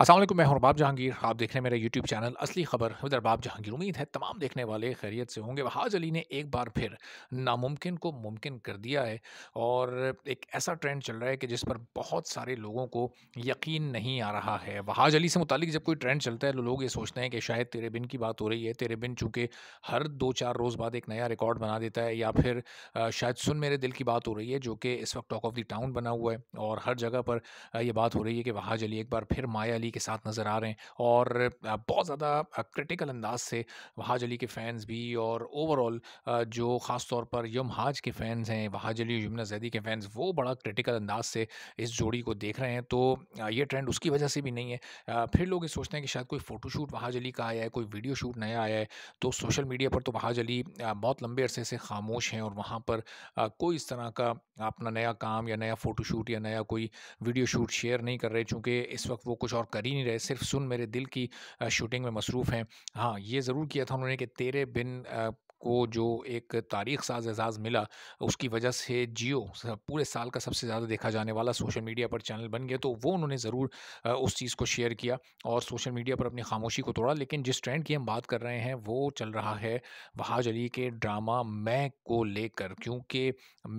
असल मैं हरबाब जहांगीर आप देख रहे हैं मेरा यूट्यूब चैनल असली खबर हरबाब जहांगीर उम्मीद है तमाम देखने वाले खैरियत से होंगे वहाज अली ने एक बार फिर नामुमकिन को मुमकिन कर दिया है और एक ऐसा ट्रेंड चल रहा है कि जिस पर बहुत सारे लोगों को यकीन नहीं आ रहा है वहाज अली से मुतल जब कोई ट्रेंड चलता है तो लोग ये सोचते हैं कि शायद तेरे बिन की बात हो रही है तेरे बिन चूँकि हर दो चार रोज़ बाद एक नया रिकॉर्ड बना देता है या फिर शायद सुन मेरे दिल की बात हो रही है जो कि इस वक्त टॉक ऑफ द टाउन बना हुआ है और हर जगह पर यह बात हो रही है कि वहाज अली एक बार फिर माया अली अली के साथ नज़र आ रहे हैं और बहुत ज़्यादा क्रिटिकल अंदाज से वहाज अली के फ़ैन्स भी और ओवरऑल जो ख़ास तौर पर यम हाज के फ़ैन्स हैं वहाज अली यमुना जैदी के फ़ैन्स वो बड़ा क्रिटिकल अंदाज से इस जोड़ी को देख रहे हैं तो ये ट्रेंड उसकी वजह से भी नहीं है फिर लोग ये सोचते हैं कि शायद कोई फ़ोटोशूट वहाज अली का आया है कोई वीडियो शूट नया आया है तो सोशल मीडिया पर तो वहाज अली बहुत लंबे अरसे से खामोश हैं और वहाँ पर कोई इस तरह का अपना नया काम या नया फ़ोटोशूट या नया कोई वीडियो शूट शेयर नहीं कर रहे चूँकि इस वक्त वो कुछ और कर ही नहीं रहे सिर्फ सुन मेरे दिल की शूटिंग में मसरूफ़ हैं हाँ ये ज़रूर किया था उन्होंने कि तेरे बिन को जो एक तारीख साज एजाज़ मिला उसकी वजह से जियो पूरे साल का सबसे ज़्यादा देखा जाने वाला सोशल मीडिया पर चैनल बन गया तो वो उन्होंने ज़रूर उस चीज़ को शेयर किया और सोशल मीडिया पर अपनी खामोशी को तोड़ा लेकिन जिस ट्रेंड की हम बात कर रहे हैं वो चल रहा है वहाज अली के ड्रामा मैं को लेकर क्योंकि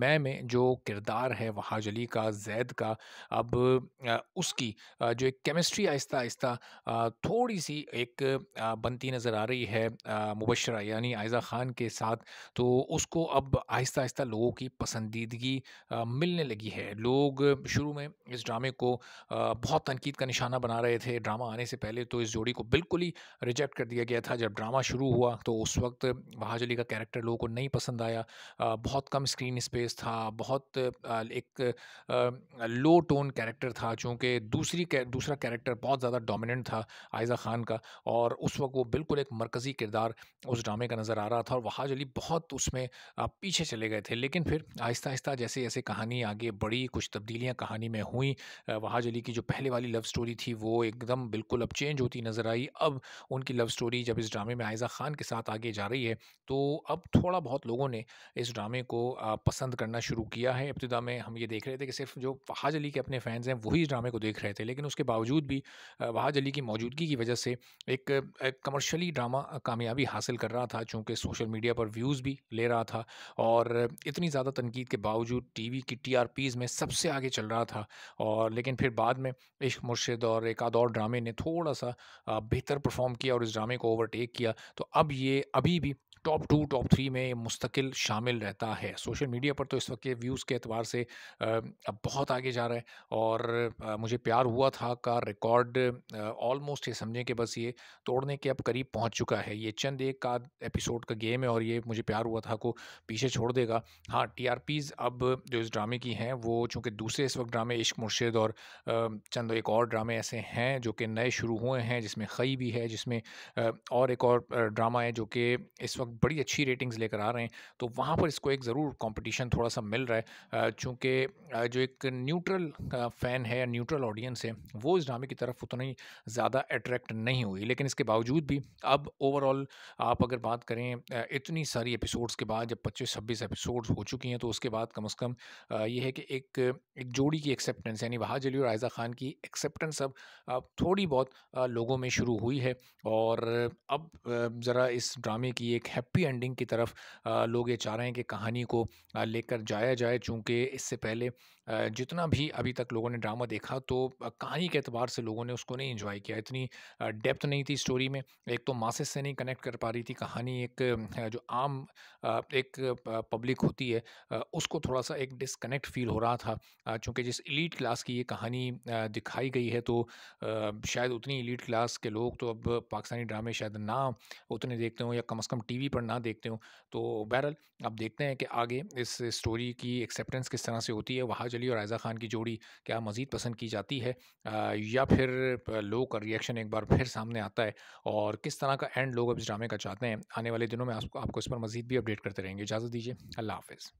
मैं में जो किरदार है वहाज अली का जैद का अब उसकी जो एक केमिस्ट्री आहिस्ता आहिस्ता थोड़ी सी एक बनती नज़र आ रही है मुबशरा यानी आयज़ा ख़ान के साथ तो उसको अब आहिस्ता आहिस्ता लोगों की पसंदीदगी मिलने लगी है लोग शुरू में इस ड्रामे को बहुत तनकीद का निशाना बना रहे थे ड्रामा आने से पहले तो इस जोड़ी को बिल्कुल ही रिजेक्ट कर दिया गया था जब ड्रामा शुरू हुआ तो उस वक्त वहाज अली का कैरेक्टर लोगों को नहीं पसंद आया बहुत कम स्क्रीन स्पेस था बहुत एक लो टोन कैरेक्टर था चूँकि दूसरी दूसरा कैरेक्टर बहुत ज़्यादा डोमिनेंट था आयजा खान का और उस वक्त वो बिल्कुल एक मरकज़ी किरदार उस ड्रामे का नज़र आ रहा था और वहाज अली बहुत उसमें पीछे चले गए थे लेकिन फिर आहिस्ता आहिस्ता जैसे जैसे कहानी आगे बढ़ी कुछ तब्दीलियाँ कहानी में हुई वहाज अली की जो पहले वाली लव स्टोरी थी वो एकदम बिल्कुल अब चेंज होती नज़र आई अब उनकी लव स्टोरी जब इस ड्रामे में आयज़ा ख़ान के साथ आगे जा रही है तो अब थोड़ा बहुत लोगों ने इस ड्रामे को पसंद करना शुरू किया है इब्तदा में हम ये देख रहे थे कि सिर्फ जो वहाज अली के अपने फ़ैन्स हैं वही इस ड्रामे को देख रहे थे लेकिन उसके बावजूद भी वहाज अली की मौजूदगी की वजह से एक कमर्शली ड्रामा कामयाबी हासिल कर रहा था चूँकि सोशल सोशल मीडिया पर व्यूज़ भी ले रहा था और इतनी ज़्यादा तनकीद के बावजूद टी वी की टी आर पीज में सबसे आगे चल रहा था और लेकिन फिर बाद में इश्क मुर्शिद और एक आध और ड्रामे ने थोड़ा सा बेहतर परफॉर्म किया और इस ड्रामे को ओवरटेक किया तो अब ये अभी भी टॉप टू टॉप थ्री में मुस्तकिल शामिल रहता है सोशल मीडिया पर तो इस वक्त के व्यूज़ के अतबार से अब बहुत आगे जा रहा है और मुझे प्यार हुआ था का रिकॉर्ड ऑलमोस्ट ये समझें कि बस ये तोड़ने के अब करीब पहुंच चुका है ये चंद एक का एपिसोड का गेम है और ये मुझे प्यार हुआ था को पीछे छोड़ देगा हाँ टी अब जो इस ड्रामे की हैं वो चूँकि दूसरे इस वक्त ड्रामे इश्क मुर्शिद और चंद एक और ड्रामे ऐसे हैं जो कि नए शुरू हुए हैं जिसमें खई भी है जिसमें और एक और ड्रामा है जो कि इस वक्त बड़ी अच्छी रेटिंग्स लेकर आ रहे हैं तो वहाँ पर इसको एक ज़रूर कंपटीशन थोड़ा सा मिल रहा है चूँकि जो एक न्यूट्रल फ़ैन है न्यूट्रल ऑडियंस है वो इस ड्रामे की तरफ उतनी ज़्यादा अट्रैक्ट नहीं हुई लेकिन इसके बावजूद भी अब ओवरऑल आप अगर बात करें इतनी सारी एपिसोड्स के बाद जब पच्चीस छब्बीस एपिसोड्स हो चुकी हैं तो उसके बाद कम अज़ कम ये है कि एक एक जोड़ी की एक्सेप्टेंस यानी वहाज अली और आयज़ा ख़ान की एक्सेप्टेंस अब थोड़ी बहुत लोगों में शुरू हुई है और अब ज़रा इस ड्रामे की एक हैप्पी एंडिंग की तरफ लोग ये चाह रहे हैं कि कहानी को लेकर जाया जाए चूँकि इससे पहले जितना भी अभी तक लोगों ने ड्रामा देखा तो कहानी के अतबार से लोगों ने उसको नहीं इन्जॉय किया इतनी डेप्थ नहीं थी स्टोरी में एक तो मासेस से नहीं कनेक्ट कर पा रही थी कहानी एक जो आम एक पब्लिक होती है उसको थोड़ा सा एक डिसकनेक्ट फील हो रहा था चूँकि जिस इलीट क्लास की ये कहानी दिखाई गई है तो शायद उतनी इलीट क्लास के लोग तो अब पाकिस्तानी ड्रामे शायद ना उतने देखते हों या कम अज़ कम टी टीवी पर ना देखते हो तो बहरहाल आप देखते हैं कि आगे इस स्टोरी की एक्सेप्टेंस किस तरह से होती है वहाज अली और आयज़ा ख़ान की जोड़ी क्या मज़ीद पसंद की जाती है या फिर लोग का रिएक्शन एक बार फिर सामने आता है और किस तरह का एंड लोग अब इस ड्रामे का चाहते हैं आने वाले दिनों में आपको आपको इस पर मज़ीद भी अपडेट करते रहेंगे इजाज़त दीजिए अल्लाह हाफिज़